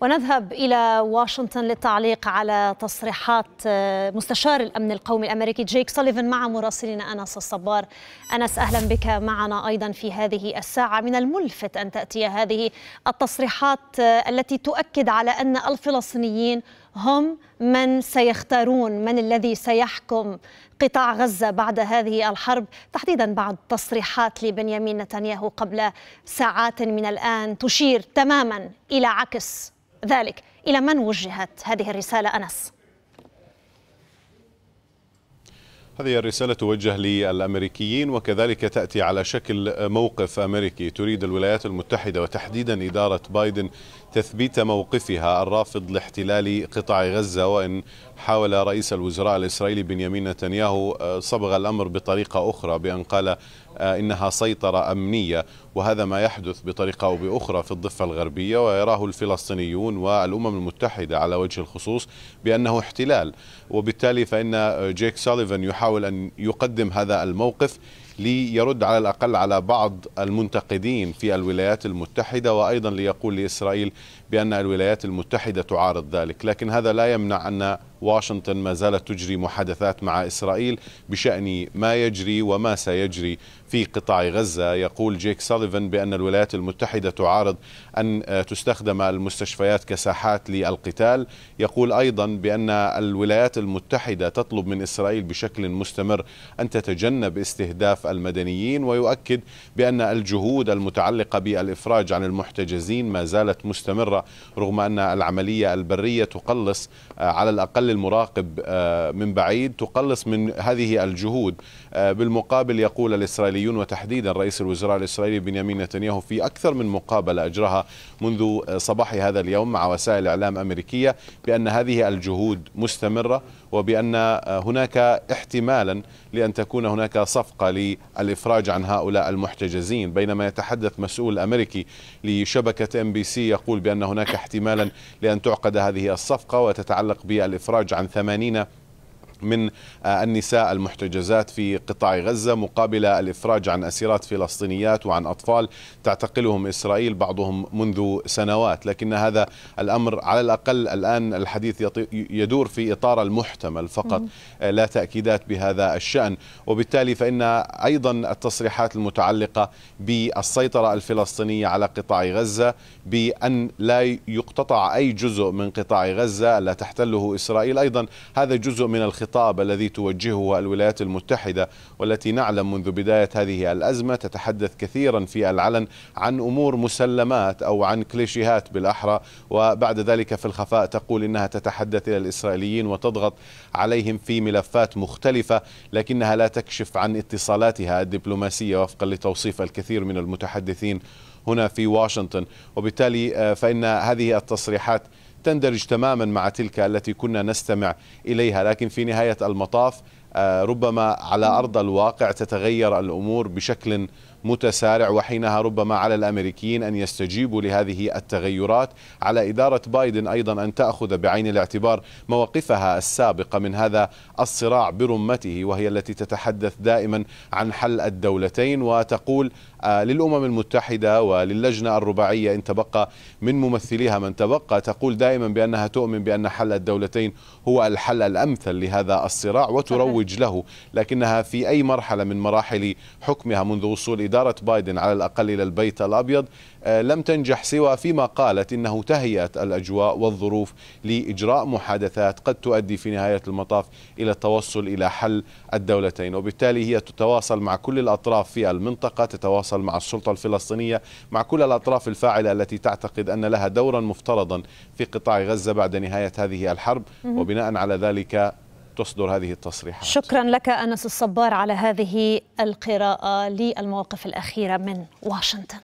ونذهب إلى واشنطن للتعليق على تصريحات آه، مستشار الأمن القومي الأمريكي جيك سوليفان مع مراسلنا أنس الصبار أنس أهلا بك معنا أيضا في هذه الساعة من الملفت أن تأتي هذه التصريحات آه، التي تؤكد على أن الفلسطينيين هم من سيختارون من الذي سيحكم قطاع غزة بعد هذه الحرب تحديدا بعد تصريحات لبنيامين نتنياهو قبل ساعات من الآن تشير تماما إلى عكس ذلك إلى من وجهت هذه الرسالة أنس؟ هذه الرسالة توجه للأمريكيين وكذلك تأتي على شكل موقف أمريكي تريد الولايات المتحدة وتحديدا إدارة بايدن تثبيت موقفها الرافض لاحتلال قطاع غزة وإن حاول رئيس الوزراء الإسرائيلي بنيامين نتنياهو آه، صبغ الأمر بطريقة أخرى بأن قال آه، إنها سيطرة أمنية وهذا ما يحدث بطريقة أو بأخرى في الضفة الغربية ويراه الفلسطينيون والأمم المتحدة على وجه الخصوص بأنه احتلال وبالتالي فإن جيك ساليفان يحاول أن يقدم هذا الموقف ليرد على الأقل على بعض المنتقدين في الولايات المتحدة وأيضا ليقول لإسرائيل بأن الولايات المتحدة تعارض ذلك لكن هذا لا يمنع أن واشنطن ما زالت تجري محادثات مع إسرائيل بشأن ما يجري وما سيجري في قطاع غزة يقول جيك سوليفان بأن الولايات المتحدة تعارض أن تستخدم المستشفيات كساحات للقتال يقول أيضا بأن الولايات المتحدة تطلب من إسرائيل بشكل مستمر أن تتجنب استهداف المدنيين ويؤكد بأن الجهود المتعلقة بالإفراج عن المحتجزين ما زالت مستمرة رغم أن العملية البرية تقلص آه، على الأقل المراقب آه، من بعيد تقلص من هذه الجهود آه، بالمقابل يقول الإسرائيليون وتحديدا رئيس الوزراء الإسرائيلي بنيامين نتنياهو في أكثر من مقابلة أجرها منذ صباح هذا اليوم مع وسائل إعلام أمريكية بأن هذه الجهود مستمرة وبأن هناك احتمالا لأن تكون هناك صفقة الافراج عن هؤلاء المحتجزين بينما يتحدث مسؤول أمريكي لشبكة ام بي سي يقول بأن هناك احتمالا لأن تعقد هذه الصفقة وتتعلق بالإفراج عن 80 من آه، النساء المحتجزات في قطاع غزة مقابل الإفراج عن أسيرات فلسطينيات وعن أطفال تعتقلهم إسرائيل بعضهم منذ سنوات لكن هذا الأمر على الأقل الآن الحديث يدور في إطار المحتمل فقط آه، لا تأكيدات بهذا الشأن وبالتالي فإن أيضا التصريحات المتعلقة بالسيطرة الفلسطينية على قطاع غزة بأن لا يقتطع أي جزء من قطاع غزة لا تحتله إسرائيل أيضا هذا جزء من الخطاب الخطاب الذي توجهه الولايات المتحدة والتي نعلم منذ بداية هذه الأزمة تتحدث كثيرا في العلن عن أمور مسلمات أو عن كليشيهات بالأحرى وبعد ذلك في الخفاء تقول إنها تتحدث إلى الإسرائيليين وتضغط عليهم في ملفات مختلفة لكنها لا تكشف عن اتصالاتها الدبلوماسية وفقا لتوصيف الكثير من المتحدثين هنا في واشنطن وبالتالي آه، فإن هذه التصريحات تندرج تماما مع تلك التي كنا نستمع إليها لكن في نهاية المطاف آه، ربما على أرض الواقع تتغير الأمور بشكل متسارع وحينها ربما على الأمريكيين أن يستجيبوا لهذه التغيرات على إدارة بايدن أيضا أن تأخذ بعين الاعتبار مواقفها السابقة من هذا الصراع برمته وهي التي تتحدث دائما عن حل الدولتين وتقول آه، للأمم المتحدة وللجنة الرباعية إن تبقى من ممثليها من تبقى تقول دائما بأنها تؤمن بأن حل الدولتين هو الحل الأمثل لهذا الصراع وتروج له لكنها في أي مرحلة من مراحل حكمها منذ وصول إدارة بايدن على الأقل إلى البيت الأبيض آه، لم تنجح سوى فيما قالت إنه تهيأت الأجواء والظروف لإجراء محادثات قد تؤدي في نهاية المطاف إلى التوصل إلى حل الدولتين وبالتالي هي تتواصل مع كل الأطراف في المنطقة تتواصل مع السلطة الفلسطينية مع كل الأطراف الفاعلة التي تعتقد أن لها دورا مفترضا في قطاع غزة بعد نهاية هذه الحرب وبناء على ذلك تصدر هذه التصريحات شكرا لك أنس الصبار على هذه القراءة للمواقف الأخيرة من واشنطن